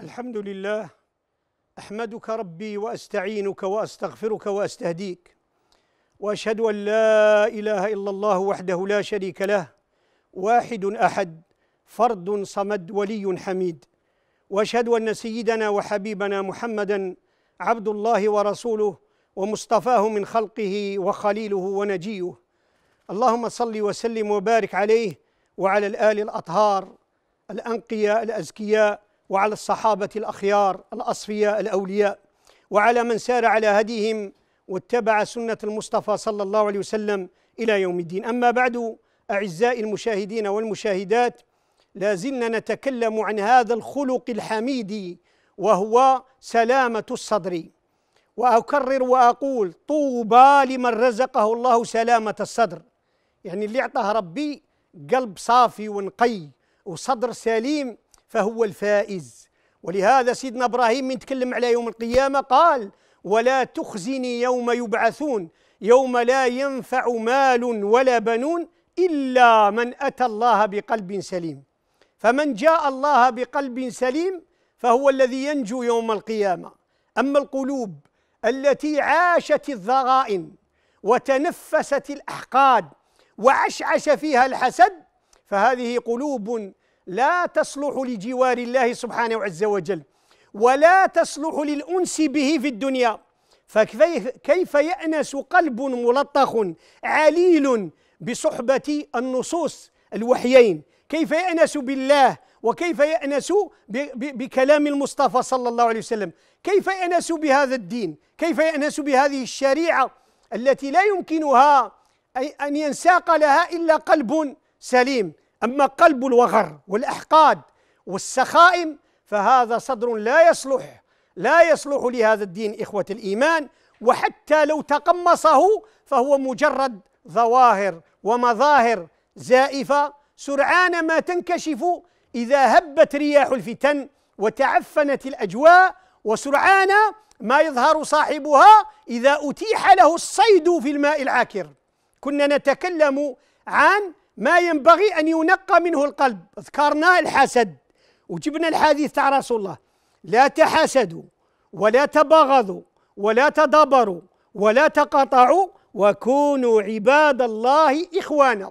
الحمد لله احمدك ربي واستعينك واستغفرك واستهديك واشهد ان لا اله الا الله وحده لا شريك له واحد احد فرد صمد ولي حميد واشهد ان سيدنا وحبيبنا محمدا عبد الله ورسوله ومصطفاه من خلقه وخليله ونجيه اللهم صل وسلم وبارك عليه وعلى الآل الأطهار الأنقياء الأزكياء وعلى الصحابة الأخيار الأصفياء الأولياء وعلى من سار على هديهم واتبع سنة المصطفى صلى الله عليه وسلم إلى يوم الدين أما بعد أعزائي المشاهدين والمشاهدات لا زلنا نتكلم عن هذا الخلق الحميد وهو سلامة الصدر وأكرر وأقول طوبى لمن رزقه الله سلامة الصدر يعني اللي أعطاه ربي قلب صافي ونقي وصدر سليم فهو الفائز ولهذا سيدنا ابراهيم من تكلم على يوم القيامه قال ولا تخزني يوم يبعثون يوم لا ينفع مال ولا بنون الا من اتى الله بقلب سليم فمن جاء الله بقلب سليم فهو الذي ينجو يوم القيامه اما القلوب التي عاشت الضغائن وتنفست الاحقاد وعشعش فيها الحسد فهذه قلوب لا تصلح لجوار الله سبحانه عز وجل ولا تصلح للأنس به في الدنيا فكيف يأنس قلب ملطخ عليل بصحبة النصوص الوحيين كيف يأنس بالله وكيف يأنس بكلام المصطفى صلى الله عليه وسلم كيف يأنس بهذا الدين كيف يأنس بهذه الشريعة التي لا يمكنها أي أن ينساق لها إلا قلب سليم أما قلب الوغر والأحقاد والسخائم فهذا صدر لا يصلح لا يصلح لهذا الدين إخوة الإيمان وحتى لو تقمصه فهو مجرد ظواهر ومظاهر زائفة سرعان ما تنكشف إذا هبت رياح الفتن وتعفنت الأجواء وسرعان ما يظهر صاحبها إذا أتيح له الصيد في الماء العاكر كنا نتكلم عن ما ينبغي أن ينقى منه القلب ذكرنا الحسد وجبنا الحديث تاع رسول الله لا تحسدوا ولا تباغضوا ولا تدبروا ولا تقاطعوا وكونوا عباد الله إخوانا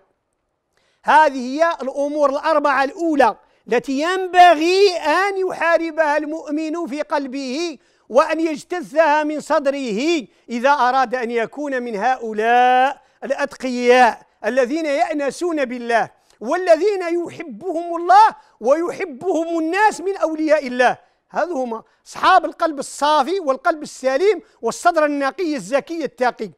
هذه هي الأمور الأربعة الأولى التي ينبغي أن يحاربها المؤمن في قلبه وأن يجتثها من صدره إذا أراد أن يكون من هؤلاء الأتقياء الذين يأنسون بالله والذين يحبهم الله ويحبهم الناس من أولياء الله هذو هما أصحاب القلب الصافي والقلب السليم والصدر النقي الزكي التاقي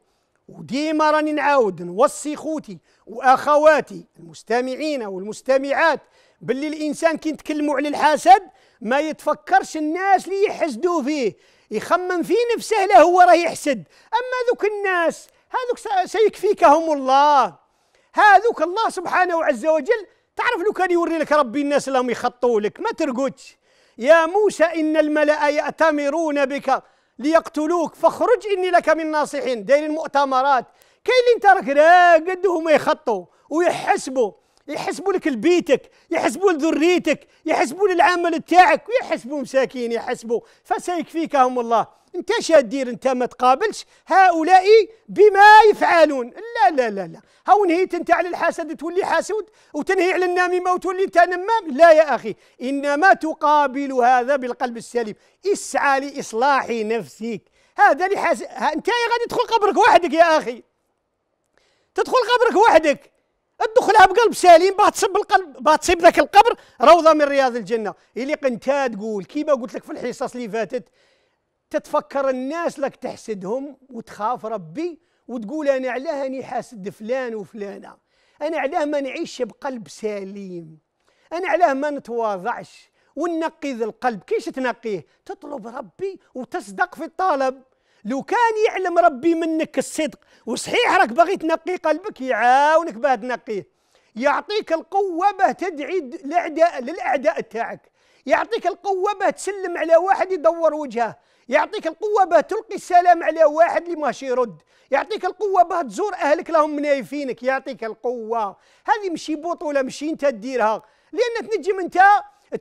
وديما راني نعاود نوصي خوتي واخواتي المستمعين والمستمعات باللي الانسان كي نتكلموا على الحسد ما يتفكرش الناس اللي يحسدوا فيه يخمم في نفسه لا هو راه يحسد اما ذوك الناس هذوك سيكفيكهم الله هذوك الله سبحانه وعز وجل تعرف لو كان يوري لك ربي الناس لهم يخطوا لك ما ترقدش يا موسى إن الملأ يأتمرون بك ليقتلوك فاخرج إني لك من ناصحين دايرين مؤتمرات كاين اللي انت راك راقد وهما يخطوا ويحسبوا يحسبوا لك لبيتك يحسبوا لذريتك يحسبوا للعمل تاعك ويحسبوا مساكين يحسبوا فسيكفيكهم الله انت شادير انت ما تقابلش هؤلاء بما يفعلون لا لا لا لا هاو نهيت انت على الحسد تولي حاسود وتنهي على النميمه وتولي انت نمام لا يا اخي انما تقابل هذا بالقلب السليم اسعى لاصلاح نفسك هذا اللي حاس انت غادي تدخل قبرك وحدك يا اخي تدخل قبرك وحدك ادخلها بقلب سليم باه تصب القلب باه تصيب ذاك القبر روضه من رياض الجنه اللي انت تقول كيما قلت لك في الحصص اللي فاتت تتفكر الناس لك تحسدهم وتخاف ربي وتقول انا علاه اني حاسد فلان وفلانه انا علاه ما نعيش بقلب سليم انا علاه ما نتواضعش وننقذ القلب كيش تنقيه تطلب ربي وتصدق في الطلب لو كان يعلم ربي منك الصدق وصحيح راك باغي تنقي قلبك يعاونك باه تنقيه يعطيك القوة باه تدعي الأعداء للأعداء تاعك يعطيك القوة باه تسلم على واحد يدور وجهه يعطيك القوه باه تلقي السلام على واحد اللي ماشي يرد يعطيك القوه باه تزور اهلك راهم منايفينك يعطيك القوه هذه مشي بطوله مشي انت تديرها لان تنجم انت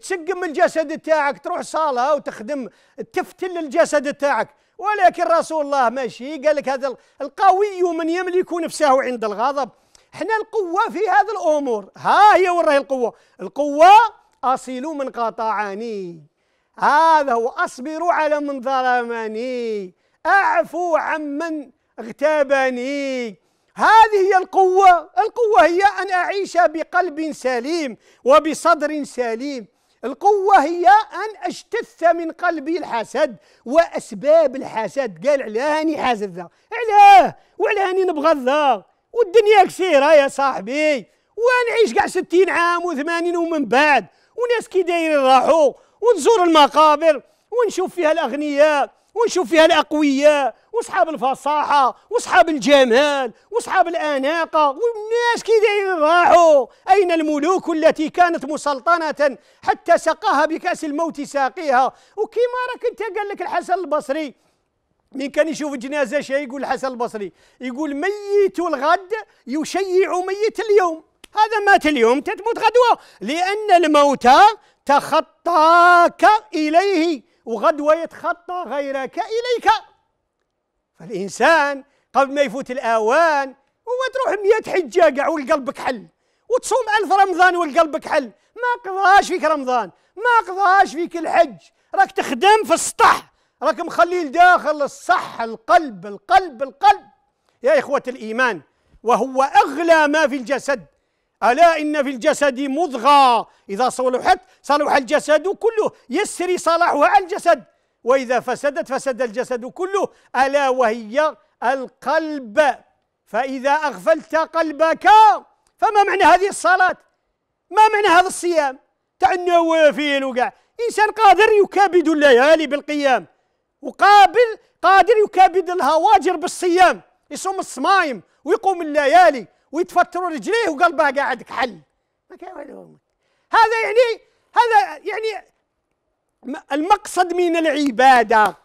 تسقم الجسد تاعك تروح صاله وتخدم تفتل الجسد تاعك ولكن رسول الله ماشي قال لك هذا القوي من يملك نفسه عند الغضب احنا القوه في هذه الامور ها هي وراه القوه القوه اصيل من قطعني هذا هو أصبروا على من ظلمني أعفو عمن اغتابني هذه هي القوة القوة هي أن أعيش بقلب سليم وبصدر سليم القوة هي أن أجتث من قلبي الحسد وأسباب الحسد قال علاني حاسد ذا علاه وعلاني نبغى ذا والدنيا كثيرة يا صاحبي ونعيش كاع ستين عام وثمانين ومن بعد وناس كي دايرين راحوا ونزور المقابر ونشوف فيها الأغنياء ونشوف فيها الأقوياء وصحاب الفصاحة وصحاب الجمال وصحاب الأناقة والناس كي دايرين راحوا أين الملوك التي كانت مسلطنة حتى سقاها بكأس الموت ساقيها وكيما راك أنت قال لك الحسن البصري من كان يشوف جنازة شيء يقول الحسن البصري يقول ميت الغد يشيع ميت اليوم هذا مات اليوم تتموت غدوة لأن الموتى تخطاك إليه وغدوة يتخطى غيرك إليك فالإنسان قبل ما يفوت الأوان هو تروح مئة حجة كاع والقلبك حل وتصوم ألف رمضان والقلبك حل ما قضاش فيك رمضان ما قضاش فيك الحج راك تخدم في السطح راك مخلي لداخل الصح القلب القلب القلب يا إخوة الإيمان وهو أغلى ما في الجسد ألا إن في الجسد مضغة إذا صلحت صلح الجسد كله يسري صلاحها على الجسد وإذا فسدت فسد الجسد كله ألا وهي القلب فإذا أغفلت قلبك فما معنى هذه الصلاة ما معنى هذا الصيام تاع النوافل وكاع إنسان قادر يكابد الليالي بالقيام وقابل قادر يكابد الهواجر بالصيام يصوم الصمايم ويقوم الليالي ويتفتروا رجليه وقلبها قاعد كحل هذا يعني هذا يعني المقصد من العبادة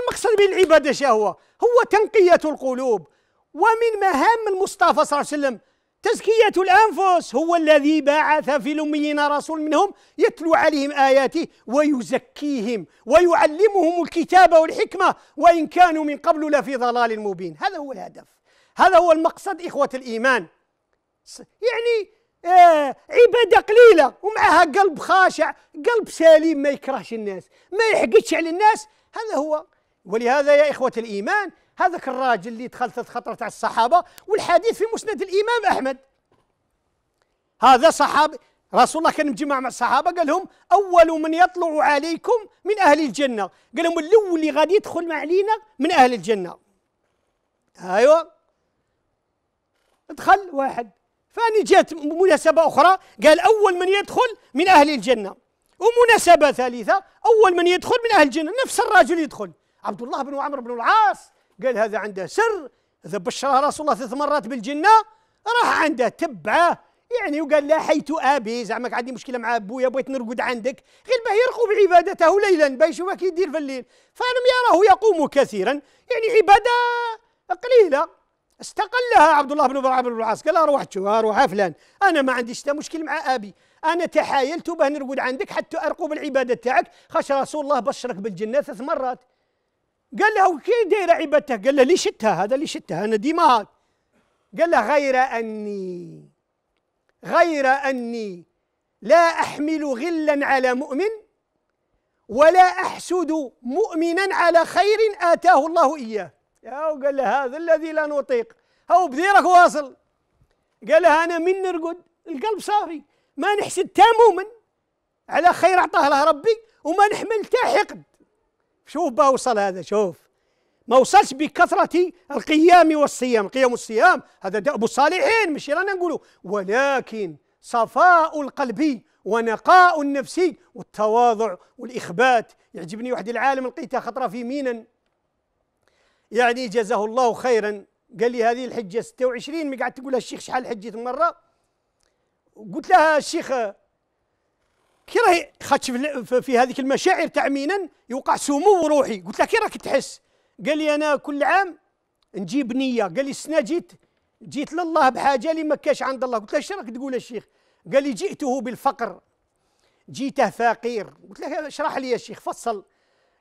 المقصد من العبادة هو هو تنقية القلوب ومن مهام المصطفى صلى الله عليه وسلم تزكية الأنفس هو الذي بعث في الأميين رسول منهم يتلو عليهم آياته ويزكيهم ويعلمهم الكتاب والحكمة وإن كانوا من قبل لفي ضلال مبين هذا هو الهدف هذا هو المقصد إخوة الإيمان يعني آه، عبادة قليلة ومعها قلب خاشع قلب سليم ما يكرهش الناس ما يحقدش على الناس هذا هو ولهذا يا إخوة الإيمان هذاك الراجل اللي ثلاث خطرة على الصحابة والحديث في مسند الإمام أحمد هذا صحابي رسول الله كان مجمع مع الصحابه قال لهم اول من يطلع عليكم من اهل الجنه قال لهم الاول اللي غادي يدخل معلينا من اهل الجنه ايوه دخل واحد فاني جات مناسبة أخرى قال أول من يدخل من أهل الجنة ومناسبة ثالثة أول من يدخل من أهل الجنة نفس الرجل يدخل عبد الله بن عمرو بن العاص قال هذا عنده سر إذا بشرها رسول الله ثلاث مرات بالجنة راح عنده تبعه يعني وقال لا حيث ابي زعما عندي مشكله مع ابويا بغيت نرقد عندك غير باه يرقب عبادته ليلا باه يشوف كي يدير في الليل فلم يراه يقوم كثيرا يعني عباده قليله استقلها عبد الله بن عمرو بن العاص قال اروح شو اروح فلان انا ما عنديش حتى مشكل مع ابي انا تحايلت باه نرقد عندك حتى ارقب العباده تاعك خاش رسول الله بشرك بالجنه ثلاث مرات قال له كي دايره عبادته قال له لي شتها هذا لي شتها انا ديما قال له غير اني غير اني لا احمل غلا على مؤمن ولا احسد مؤمنا على خير اتاه الله اياه يا وقال له هذا الذي لا نطيق هو بديرك واصل قال له انا من نرقد القلب صافي ما نحسد تماما على خير اعطاه له ربي وما نحمل تا حقد شوف با وصل هذا شوف ما وصلش بكثرة القيام والصيام قيام والصيام هذا دأب الصالحين مش رانا نقولوا ولكن صفاء القلب ونقاء النفسي والتواضع والإخبات يعجبني واحد العالم لقيته خطرة في مينا يعني جزاه الله خيرا قال لي هذه الحجه 26 ما قعدت تقول لها الشيخ شحال حجيت مره قلت لها الشيخ كي راهي خاطش في هذيك المشاعر تعمينا يوقع سمو روحي قلت لها كي راك تحس قال لي انا كل عام نجيب نيه قال لي السنه جيت جيت لله بحاجه اللي ما كاش عند الله قلت له شنو راك تقول الشيخ قال لي جئته بالفقر جيته فقير قلت له اشرح لي يا شيخ فصل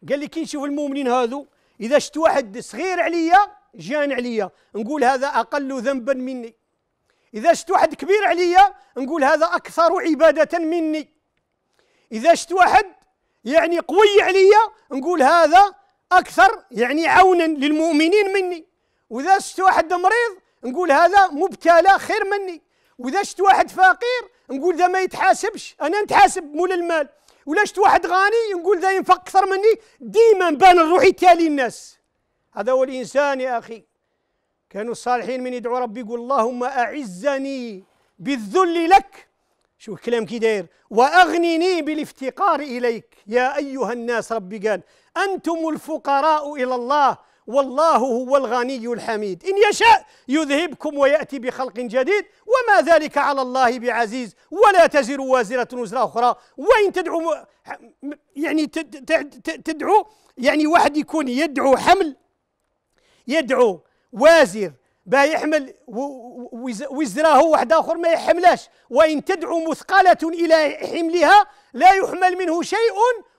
قال لي كي نشوف المؤمنين هذو إذا شفت واحد صغير عليا جان عليا نقول هذا أقل ذنبا مني إذا شفت واحد كبير عليا نقول هذا أكثر عبادة مني إذا شفت واحد يعني قوي عليا نقول هذا أكثر يعني عونا للمؤمنين مني وإذا شفت واحد مريض نقول هذا مبتلى خير مني وإذا شفت واحد فقير نقول ذا ما يتحاسبش أنا نتحاسب مول المال ولا شفت واحد غني نقول ذا ينفق اكثر مني ديما نبان روحي تالي الناس هذا هو الانسان يا اخي كانوا الصالحين من يدعو ربي يقول اللهم اعزني بالذل لك شوف الكلام كي داير واغنني بالافتقار اليك يا ايها الناس ربي قال انتم الفقراء الى الله والله هو الغني الحميد إن يشاء يذهبكم ويأتي بخلق جديد وما ذلك على الله بعزيز ولا تزر وازرة وزر أخرى وإن تدعو يعني تدعو يعني واحد يكون يدعو حمل يدعو وازر با يحمل وزراه واحد اخر ما يحملاش وان تدعو مثقله الى حملها لا يحمل منه شيء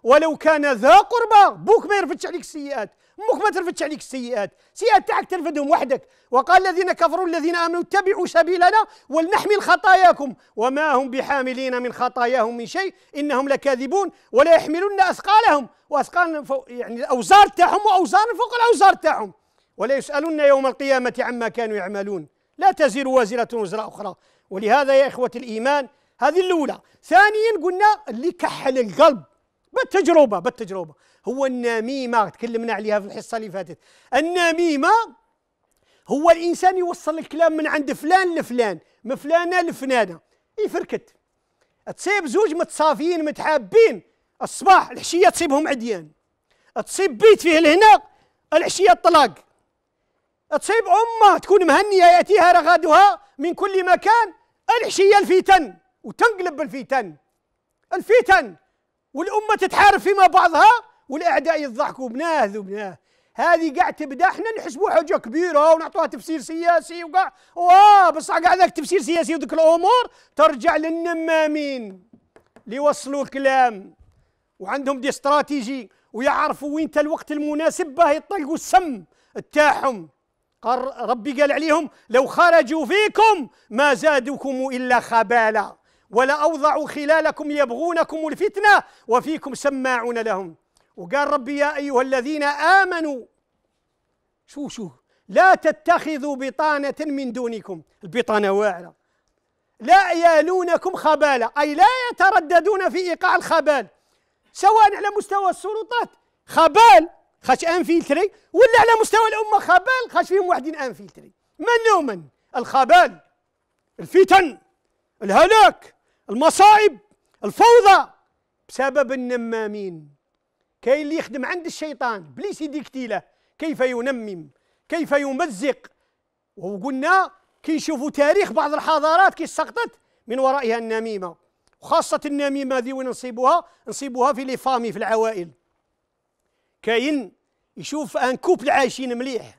ولو كان ذا قربى بوك ما يرفدش عليك السيئات امك ما ترفدش عليك السيئات السيئات تاعك ترفدهم وحدك وقال الذين كفروا الذين امنوا اتبعوا سبيلنا ولنحمل خطاياكم وما هم بحاملين من خطاياهم من شيء انهم لكاذبون ولا يحملن اثقالهم واثقال يعني الاوزار تاعهم واوزار فوق الاوزار تاعهم ولا يسالون يوم القيامه عما كانوا يعملون لا تزر وازره وزر اخرى ولهذا يا اخوه الايمان هذه الاولى ثانيا قلنا اللي كحل القلب بالتجربه بالتجربه هو النميمه تكلمنا عليها في الحصه اللي فاتت النميمه هو الانسان يوصل الكلام من عند فلان لفلان من فلانه لفلانه يفركت تصيب زوج متصافيين متحابين الصباح العشيه تصيبهم عديان تصيب بيت فيه الهناء العشيه الطلاق تصيب امه تكون مهنيه ياتيها رغدها من كل مكان العشيه الفتن وتنقلب الفتن الفتن والامه تتحارب فيما بعضها والاعداء يضحكوا بناه ذبناه هذه قاعد تبدا احنا نحسبوها حاجه كبيره ونعطوها تفسير سياسي وقاع واه بس قاع لك تفسير سياسي وذيك الامور ترجع للنمامين اللي يوصلوا الكلام وعندهم دي استراتيجي ويعرفوا وين تا الوقت المناسب باه يطلقوا السم تاعهم قال ربي قال عليهم لو خرجوا فيكم ما زادكم الا خبالا ولا اوضعوا خلالكم يبغونكم الفتنه وفيكم سماعون لهم وقال ربي يا أيها الذين آمنوا شو شو لا تتخذوا بطانة من دونكم البطانة واعرة لا يالونكم خبالة أي لا يترددون في إيقاع الخبال سواء على مستوى السلطات خبال خاش انفيلتري ولا على مستوى الامه خبال خاش فيهم واحدين انفيلتري من ومن الخبال الفتن الهلاك المصائب الفوضى بسبب النمامين كاين اللي يخدم عند الشيطان بليس يديكتي له كيف ينمم كيف يمزق وقلنا كي نشوفوا تاريخ بعض الحضارات كي سقطت من ورائها النميمه وخاصه النميمه هذه وين نصيبوها نصيبوها في لي فامي في العوائل كاين يشوف ان كوبل عايشين مليح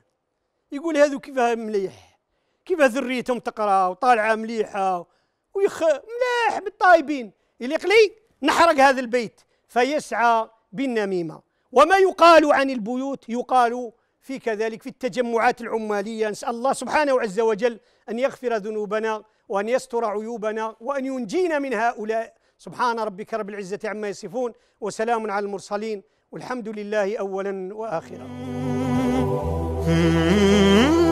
يقول هذو كيفاه مليح كيف ذريتهم تقرا وطالعه مليحه ويخ ملاح بالطايبين يليق لي نحرق هذا البيت فيسعى بالنميمة وما يقال عن البيوت يقال في كذلك في التجمعات العمالية نسأل الله سبحانه عز وجل أن يغفر ذنوبنا وأن يستر عيوبنا وأن ينجينا من هؤلاء سبحان ربك رب العزة عما يصفون وسلام على المرسلين والحمد لله أولا وآخرا hmm.